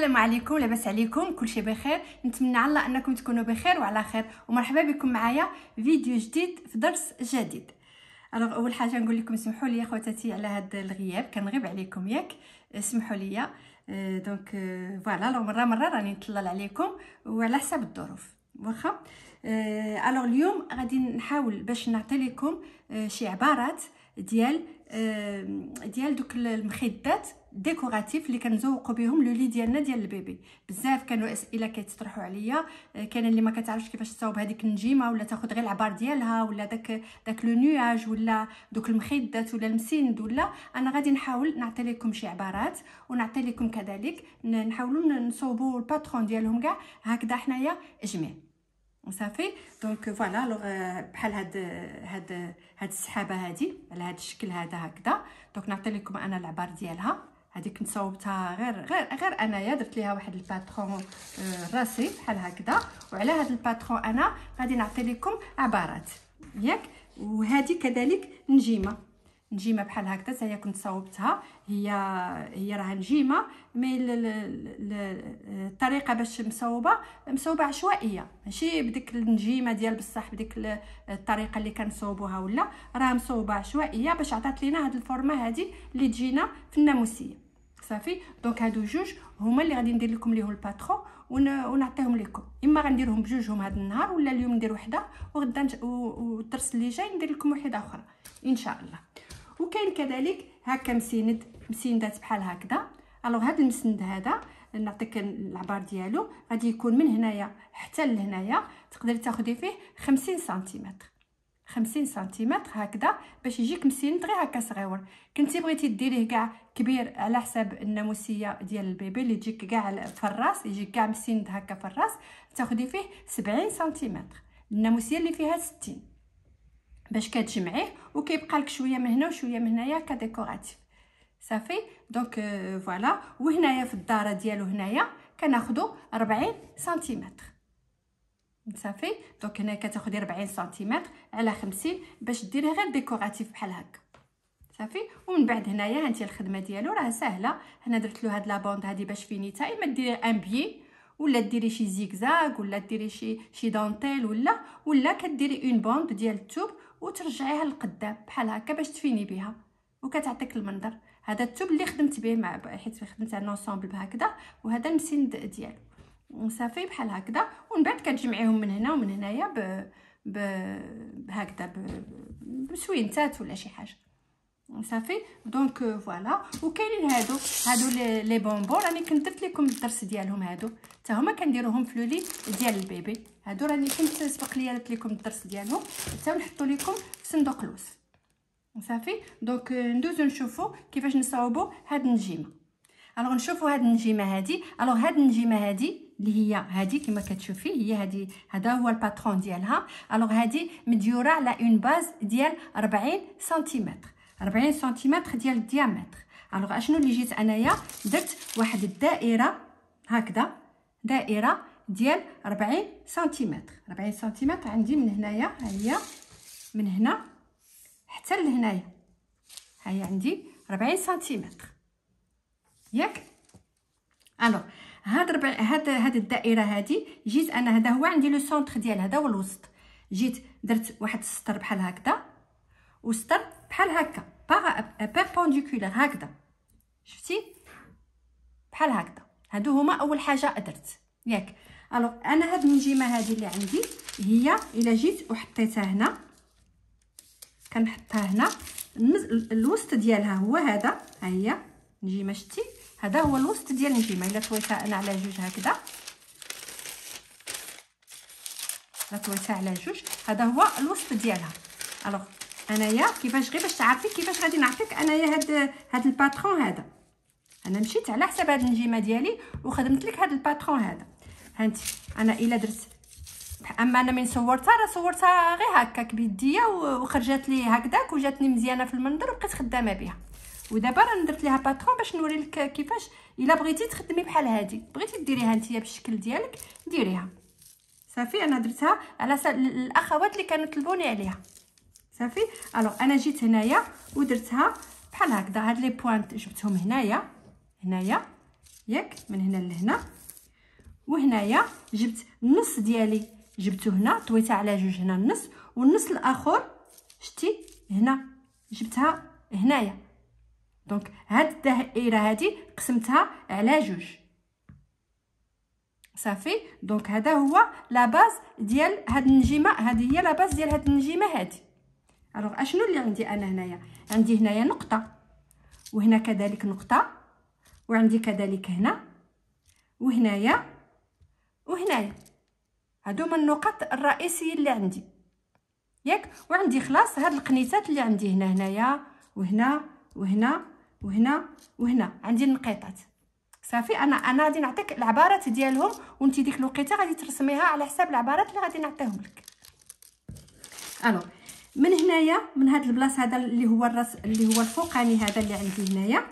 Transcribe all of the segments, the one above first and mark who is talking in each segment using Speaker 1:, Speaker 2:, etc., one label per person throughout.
Speaker 1: السلام عليكم لاباس عليكم كلشي بخير نتمنى على انكم تكونوا بخير وعلى خير ومرحبا بكم معايا فيديو جديد في درس جديد الوغ اول حاجه نقول لكم سمحوا لي اخواتاتي على هذا الغياب كنغيب عليكم ياك سمحوا لي دونك فوالا لو مره مره راني نطلل عليكم وعلى حساب الظروف واخا الوغ آه، اليوم غادي نحاول باش نعطي لكم آه، شي عبارات ديال آه، ديال دوك المخدات ديكوراتيف اللي كنزوقوا بهم لو لي ديالنا ديال البيبي بزاف كانوا اسئله كيتطرحوا عليا آه، كان اللي ما كتعرفش كيفاش تصاوب هذيك النجيمه ولا تاخذ غير العبار ديالها ولا داك داك لو نياج ولا دوك المخيدات ولا المسند ولا انا غادي نحاول نعطي لكم شي عبارات ونعطي لكم كذلك نحاولوا نصوبوا الباترون ديالهم كاع هكذا حنايا جميع وصافي دونك فوالا لوغ آه، بحال هاد هاد هاد السحابه هادي على هاد الشكل هذا هكذا دونك نعطي لكم انا العبار ديالها هذيك نصاوبتها غير غير غير انايا درت ليها واحد الباترون آه، راسي بحال هكذا وعلى هذا الباترون انا غادي نعطي لكم عبارات ياك وهذه كذلك نجيمه نجيمه بحال هكذا حتى هي كنت صاوبتها هي هي راها نجيمه مي الطريقه باش مصوبه مصوبه عشوائيه ماشي بديك النجيمه ديال بصح بديك الطريقه اللي كنصوبوها ولا راه مصوبه عشوائيه باش عطات لينا هاد الفورمه هادي اللي تجينا في الناموسيه صافي دونك هادو جوج هما اللي غادي ندير لكم ليهم الباترون ونعطيهم لكم اما غنديرهم بجوجهم هذا النهار ولا اليوم ندير وحده وغدا والدرس اللي جاي ندير لكم وحده اخرى ان شاء الله وكاين كذلك هكا مسند مسندات بحال هكذا الوغ هذا المسند هذا نعطيك العبار ديالو غادي يكون من هنايا حتى لهنايا تقدري تاخدي فيه 50 سنتيمتر 50 سنتيمتر هكذا باش يجيك مسند غير هكا صغيور كنتي بغيتي ديريه كاع كبير على حساب الناموسيه ديال البيبي اللي تجيك كاع في الراس يجيك كاع مسند هكا في الراس تاخدي فيه 70 سنتيمتر الناموسيه اللي فيها 60 باش كتجمعيه وكيبقى لك شويه من هنا وشويه من هنايا كديكوراتيف صافي دونك آه، فوالا وهنايا في الداره ديالو هنايا كناخذوا 40 سنتيمتر صافي دونك هنا كتاخدي 40 سنتيمتر على 50 باش ديري غير ديكوراتيف بحال هكا صافي ومن بعد هنايا هانتي الخدمه ديالو راه سهله هنا درت له هاد لابوند هادي باش فينيتها اما ديري ان بيي ولا ديري شي زيكزاك ولا ديري شي شي دونتيل ولا ولا كديري اون بوند ديال الثوب وترجعيها للقدام بحال هكا باش تفيني بها وكتعطيك المنظر هذا الثوب اللي خدمت به مع حيت خدمت على اونسومبل بهكذا وهذا المسين ديالو صافي بحال هكذا ومن بعد كتجمعيهم من هنا ومن هنايا ب... ب... بهكذا ب... بسوينتات ولا شي حاجه صافي دونك فوالا وكاينين هادو هادو لي بونبون راني كنت درت لكم الدرس ديالهم هادو حتى هما كنديروهم في لولي ديال البيبي هادو راني كنت سبق ليا درت لكم الدرس ديالهم حتى نحطو لكم في صندوق لوز صافي دونك ندوزو نشوفو كيفاش نصاوبو هاد النجيمه الوغ نشوفو هاد النجيمه هادي الوغ هاد النجيمه هادي اللي هي هادي كما كتشوفي هي هادي هذا هو الباترون ديالها الوغ هادي مديوره على اون باز ديال 40 سنتيمتر 40 سنتيمتر ديال الديامتر الوغ اشنو اللي جيت انايا درت واحد الدائره هكذا دائره ديال 40 سنتيمتر 40 سنتيمتر عندي من هنايا ها هي من هنا حتى لهنايا ها هي عندي 40 سنتيمتر ياك الوغ هاد ربع هاد هاد الدائره هادي جيت انا هذا هو عندي لو سونتر ديال هذا والوسط جيت درت واحد السطر بحال هكذا وسطر بحال هكا بيربونديكولار هكذا شفتي بحال هكذا هادو هما اول حاجه درت ياك الوغ انا هاد النجيمه هادي اللي عندي هي الا جيت وحطيتها هنا كنحطها هنا الوسط ديالها هو هذا ها هي نجيمه شتي هذا هو الوسط ديال النجيمه الا طويتها انا على جوج هكذا الا طويتها على جوج هذا هو الوسط ديالها الوغ انايا كيفاش غير باش تعرفي كيفاش غادي نعطيك انايا هاد هاد الباترون هذا انا مشيت على حساب هاد النجيمه ديالي وخدمت لك هاد الباترون هذا هانتي انا الا درت اما انا من صورتها راه صورتها غير هكاك بيديا وخرجت لي هكذاك وجاتني مزيانه في المنظر وبقيت خدامه بها ودابا راه درت ليها باترون باش نوري لك كيفاش الا بغيتي تخدمي بحال هادي بغيتي ديريها نتيا بالشكل ديالك ديريها صافي انا درتها على الاخوات اللي كانوا طلبوني عليها صافي الوغ انا جيت هنايا ودرتها بحال هكذا هاد لي بوينت جبتهم هنايا هنايا ياك من هنا لهنا وهنايا جبت النص ديالي جبته هنا طويتها على جوج هنا النص والنص الاخر شتي هنا جبتها هنايا دونك هاد الدائره هادي قسمتها على جوج صافي دونك هذا هو لاباز ديال هاد النجيمه هادي هي لاباز ديال هاد النجيمه هادي الوغ اشنو اللي عندي انا هنايا عندي هنايا نقطه وهنا كذلك نقطه وعندي كذلك هنا وهنايا وهنايا هادو هما النقط الرئيسيه اللي عندي ياك وعندي خلاص هاد القنيتات اللي عندي هنا هنايا وهنا وهنا وهنا وهنا عندي النقيطات صافي انا انا غادي نعطيك العبارات ديالهم وانت ديك الوقيته غادي ترسميها على حساب العبارات اللي غادي نعطيهم لك الو من هنايا من هاد البلاص هذا اللي هو الراس اللي هو الفوقاني هذا اللي عندي هنايا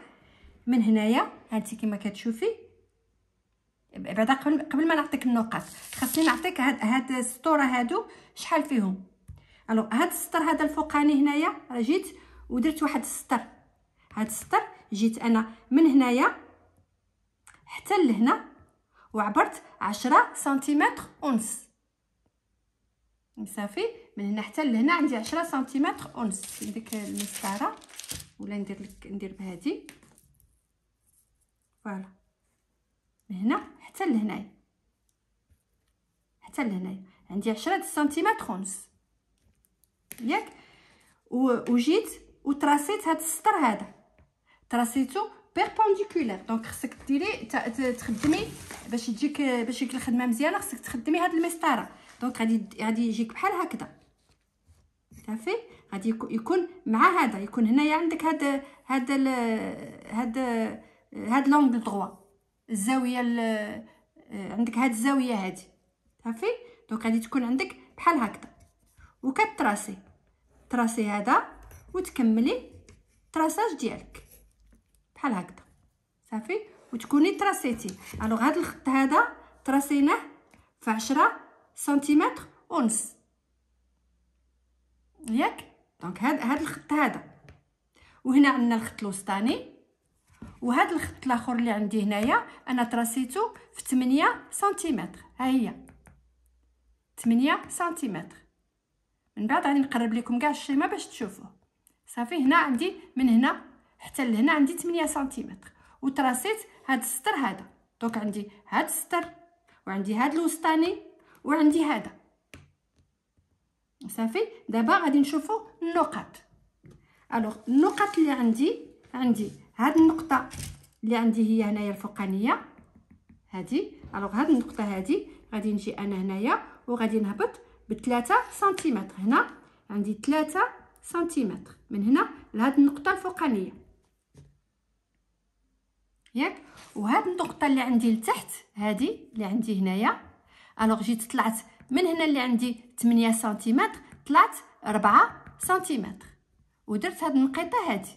Speaker 1: من هنايا هانتي كما كتشوفي بعدا قبل قبل ما نعطيك النقاط خاصني نعطيك هاد هاد السطوره هادو شحال فيهم الو هاد السطر هذا الفوقاني هنايا راه جيت ودرت واحد السطر هاد السطر جيت انا من هنايا حتى لهنا وعبرت عشرة سنتيمتر ونص صافي من هنا حتى لهنا عندي 10 سنتيمتر ونص ديك المسطره ولا ندير لك ندير بهادي فوالا من هنا حتى لهنايا حتى لهنايا عندي 10 سنتيمتر ونص ياك وجيت وتراسيت هذا السطر هذا تراسيتو بيربونديكولير دونك خصك ديري تخدمي باش تجيك باش يجيك الخدمه مزيانه خصك تخدمي هاد المسطره دونك غادي غادي يجيك بحال هكذا صافي غادي يكون مع هذا يكون هنايا عندك هذا هذا هذا هاد لونغ دغوا الزاويه عندك هاد الزاويه هادي صافي دونك غادي تكون عندك بحال هكذا وكتراسي تراسي هذا وتكملي التراساج ديالك بحال هكذا صافي وتكوني تراسيتي الوغ هاد الخط هذا تراسيناه في 10 سنتيمتر ونص ياك دونك هاد هاد الخط هذا وهنا عندنا الخط الوسطاني وهاد الخط الاخر اللي عندي هنايا انا تراسيتو في 8 سنتيمتر ها هي 8 سنتيمتر من بعد غادي نقرب لكم كاع الشيمه باش تشوفوه صافي هنا عندي من هنا حتى لهنا عندي 8 سنتيمتر وتراسيت هاد السطر هذا دونك عندي هاد السطر وعندي هاد الوسطاني وعندي هذا صافي دابا غادي نشوفوا النقط الوغ النقط اللي عندي عندي هاد النقطه اللي عندي هي هنايا الفوقانيه هادي الوغ هاد النقطه هادي غادي نجي انا هنايا وغادي نهبط بثلاثة سنتيمتر هنا عندي ثلاثة سنتيمتر من هنا لهاد النقطه الفوقانيه ياك وهاد النقطه اللي عندي لتحت هادي اللي عندي هنايا الوغ جيت طلعت من هنا اللي عندي 8 سنتيمتر طلعت 4 سنتيمتر ودرت هاد النقيطه هادي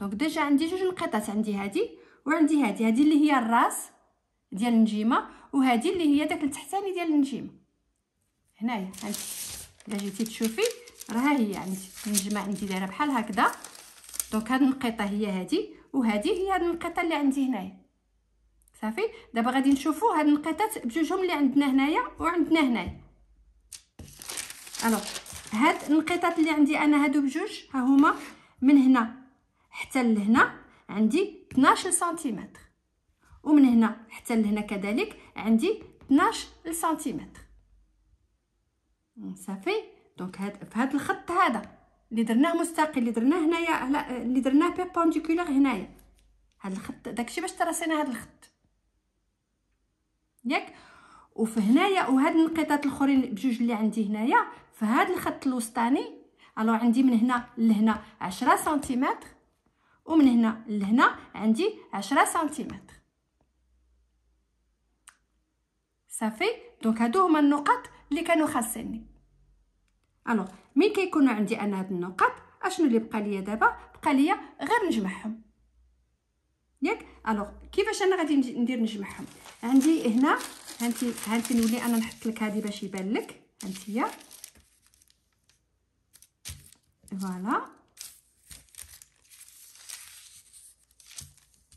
Speaker 1: دونك ديجا عندي جوج نقيطات عندي هادي وعندي هادي هادي اللي هي الراس ديال النجيمه وهادي اللي هي داك التحتاني ديال النجيمه هنايا هادي الا جيتي تشوفي راه هي عندي النجمه عندي دايره بحال هكذا دونك هاد النقيطه هي هادي وهادي هي هاد النقيطه اللي عندي هنايا صافي دابا غادي نشوفوا هاد النقيطات بجوجهم اللي عندنا هنايا وعندنا هنايا الو هاد النقيطات اللي عندي انا هادو بجوج ها هما من هنا حتى لهنا عندي 12 سنتيمتر ومن هنا حتى لهنا كذلك عندي 12 سنتيمتر صافي دونك هاد في هاد الخط هذا اللي درناه مستقل اللي درناه هنايا اللي درناه بيبونديكولار هنايا هاد الخط داكشي باش تراسينا هاد الخط ياك وفهنايا وهاد النقيطات الاخرين بجوج اللي عندي هنايا فهاد الخط الوسطاني الو عندي من هنا لهنا 10 سنتيمتر ومن هنا لهنا عندي 10 سنتيمتر صافي دونك هادو هما النقط اللي كانوا خاصني الو مين كيكونوا عندي انا هاد النقط اشنو اللي بقى ليا دابا بقى ليا غير نجمعهم ياك الوغ كيفاش انا غادي ندير نجمعهم عندي هنا هانتي هانتي نولي انا نحط لك هذه باش يبان لك هانتيا فوالا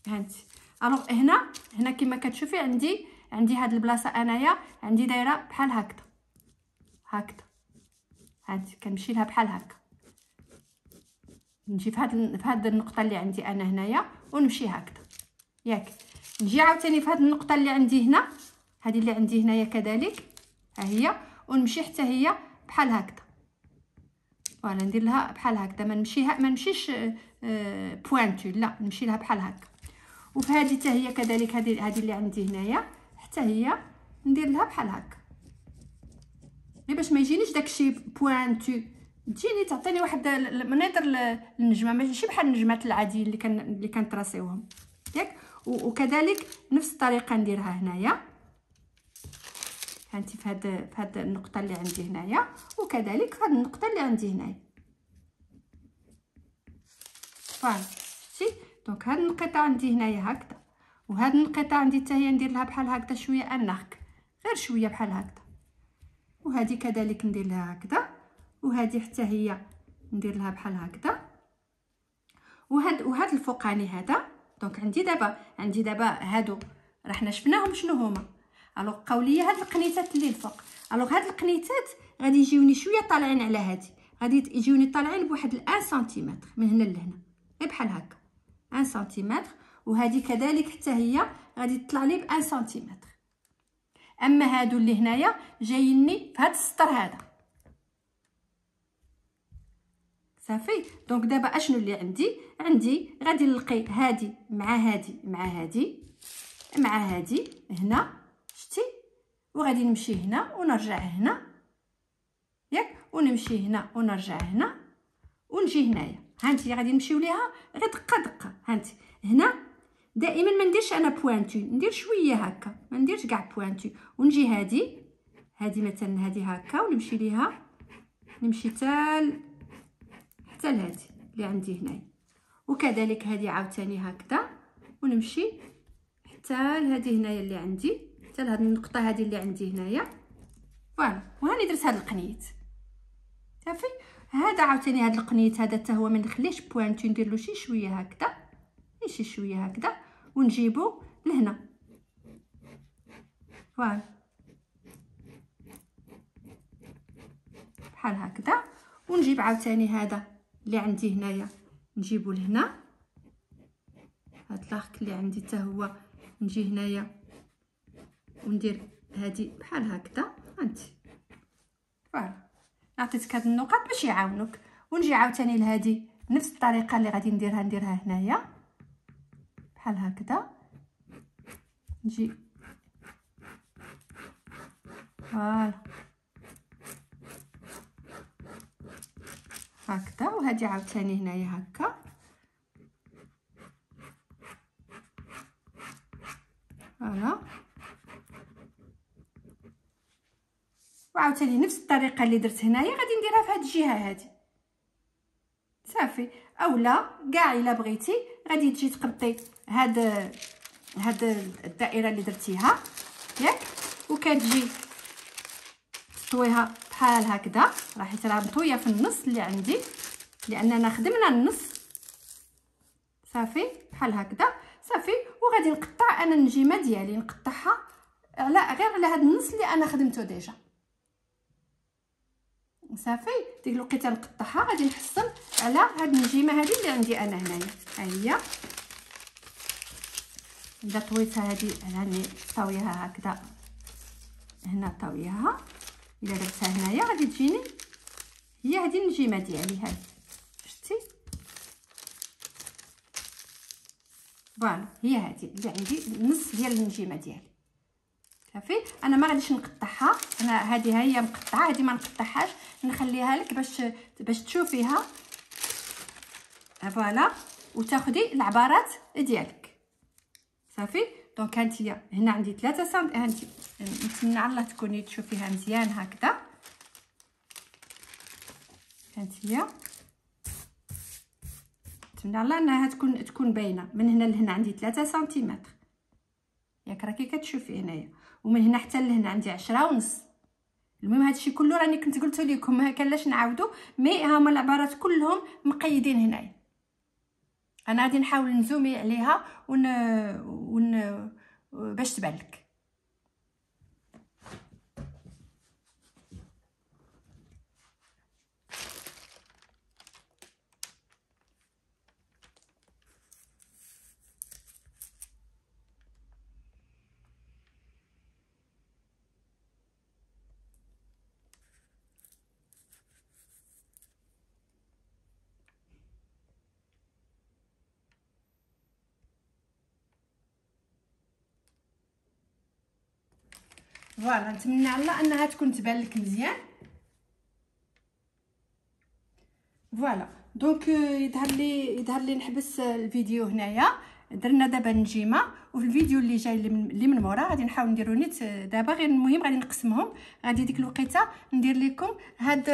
Speaker 1: هانتي الوغ هنا هنا كما كتشوفي عندي عندي هاد البلاصه انايا عندي دايره بحال هكذا هكذا هانتي كنمشي لها بحال هكا نجي في هاد في هاد النقطه اللي عندي انا هنايا ونمشي هكذا ياك نجي عاوتاني في هذه النقطه اللي عندي هنا هذه اللي عندي هنايا كذلك ها هي ونمشي حتى هي بحال هكذا فوالا ندير لها بحال هكذا ما نمشيها ما نمشيش بوينتو آه، آه، لا نمشي لها بحال هكا وفي هذه حتى هي كذلك هذه هذه اللي عندي هنايا حتى هي ندير لها بحال هكا غير باش ما يجينيش داكشي بوينتو تجيني تعطيني واحد مناظر النجمه ماشي بحال النجمات العاديين اللي كان اللي كنتراسيوهم ياك وكذلك نفس الطريقه نديرها هنايا هانتي في هاد في هاد النقطه اللي عندي هنايا وكذلك في هاد النقطه اللي عندي هنايا فوالا شتي دونك هاد النقطه عندي هنايا هكذا وهاد النقطه عندي حتى هي ندير لها بحال هكذا شويه انارك غير شويه بحال هكذا وهذه كذلك ندير لها هكذا وهذه حتى هي ندير لها بحال هكذا وهاد وهاد الفوقاني هذا دونك عندي دابا عندي دابا هادو راه حنا شفناهم شنو هما الوغ بقاو ليا هاد القنيتات اللي الفوق الوغ هاد القنيتات غادي يجيوني شويه طالعين على هادي غادي يجيوني طالعين بواحد 1 سنتيمتر من هنا لهنا غير بحال هكا 1 سنتيمتر وهذه كذلك حتى هي غادي تطلع لي ب 1 سنتيمتر اما هادو اللي هنايا جايني في هاد السطر هذا صافي دونك دابا اشنو اللي عندي عندي غادي نلقي هادي مع هادي مع هادي مع هادي هنا شتي وغادي نمشي هنا ونرجع هنا ياك ونمشي هنا ونرجع هنا ونجي هنايا هانتي غادي نمشيو ليها غير دقه دقه هانتي هنا دائما ما نديرش انا بوانتو ندير شويه هكا ما نديرش كاع بوانتو ونجي هادي هادي مثلا هادي هكا ونمشي ليها نمشي تال حتى لهادي اللي عندي هنايا وكذلك هذه عاوتاني هكذا ونمشي حتى لهذه هنايا اللي عندي حتى لهاد النقطه هذه اللي عندي هنايا فوالا وهاني درت هاد القنيت صافي هذا عاوتاني هاد القنيت هذا حتى هو ما نخليش بوينت ندير له شي شويه هكذا شي شويه هكذا ونجيبو لهنا فوالا بحال هكذا ونجيب عاوتاني هذا اللي عندي هنايا نجيبو لهنا هاد لاخك اللي عندي حتى هو نجي هنايا وندير هادي بحال هكذا هانتي فوالا عطيتك هاد النقط باش يعاونوك ونجي عاوتاني لهادي نفس الطريقه اللي غادي نديرها نديرها هنايا بحال هكذا نجي فوالا هكذا وهادي عاوتاني هنايا هكا فوالا وعاوتاني نفس الطريقه اللي درت هنايا غادي نديرها في هاد الجهه هادي صافي اولا كاع الا بغيتي غادي تجي تقبطي هاد هاد الدائره اللي درتيها ياك وكتجي تطويها بحال هكذا راح يترابطوا يا في النص اللي عندي لاننا خدمنا النص صافي بحال هكذا صافي وغادي نقطع انا النجيمه ديالي نقطعها على غير على هذا النص اللي انا خدمته ديجا صافي ديك الوقيته نقطعها غادي نحصل على هذه النجيمه هذه اللي عندي انا هنايا ها هي اذا طويتها هذه هاني يعني طاويها هكذا هنا طاويها الا درتها هنايا غادي تجيني هي هذه النجيمه ديالي هذه شتي فوالا هي هذه اللي عندي النص ديال النجيمه ديالي صافي انا ما غاديش نقطعها انا هذه هي مقطعه هذه ما نقطعهاش نخليها لك باش باش تشوفيها فوالا وتاخدي العبارات ديالك صافي دونك هانتيا هنا عندي ثلاثه سنت آه، هانتي نتمنى على الله تكوني تشوفيها مزيان هكذا هانتيا نتمنى على الله انها تكون تكون باينه من هنا لهنا عندي 3 سنتيمتر ياك راكي كتشوفي هنايا ومن هنا حتى لهنا عندي عشرة ونص المهم هادشي كله راني كنت قلت لكم هكا لاش نعاودو مي هما العبارات كلهم مقيدين هنايا انا غادي نحاول نزومي عليها ون ون باش تبان لك فوالا نتمنى على انها تكون تبان لك مزيان فوالا دونك euh, يظهر لي يظهر لي نحبس الفيديو هنايا درنا دابا النجيمه وفي الفيديو اللي جاي اللي من مورا غادي نحاول نديرو نيت دابا غير المهم غادي نقسمهم غادي ديك الوقيته ندير لكم هاد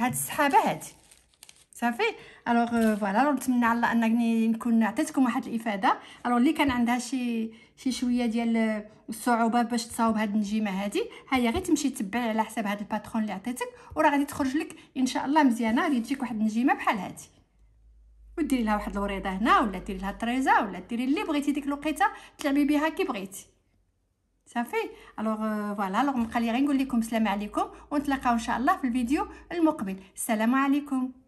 Speaker 1: هاد السحابه هادي صافي الوغ فوالا الوغ نتمنى على الله انني نكون عطيتكم واحد الافاده الوغ اللي كان عندها شي شي شويه ديال الصعوبه باش تصاوب هاد النجيمه هادي ها هي غير تمشي تبع على حساب هاد الباترون اللي عطيتك وراه غادي تخرج لك ان شاء الله مزيانه غادي تجيك واحد النجيمه بحال هادي وديري لها واحد الوريضه هنا ولا ديري لها طريزه ولا ديري اللي بغيتي ديك الوقيته تلعبي بها كي بغيتي صافي الوغ فوالا الوغ مبقى لي غير نقول لكم السلام عليكم ونتلاقاو ان شاء الله في الفيديو المقبل السلام عليكم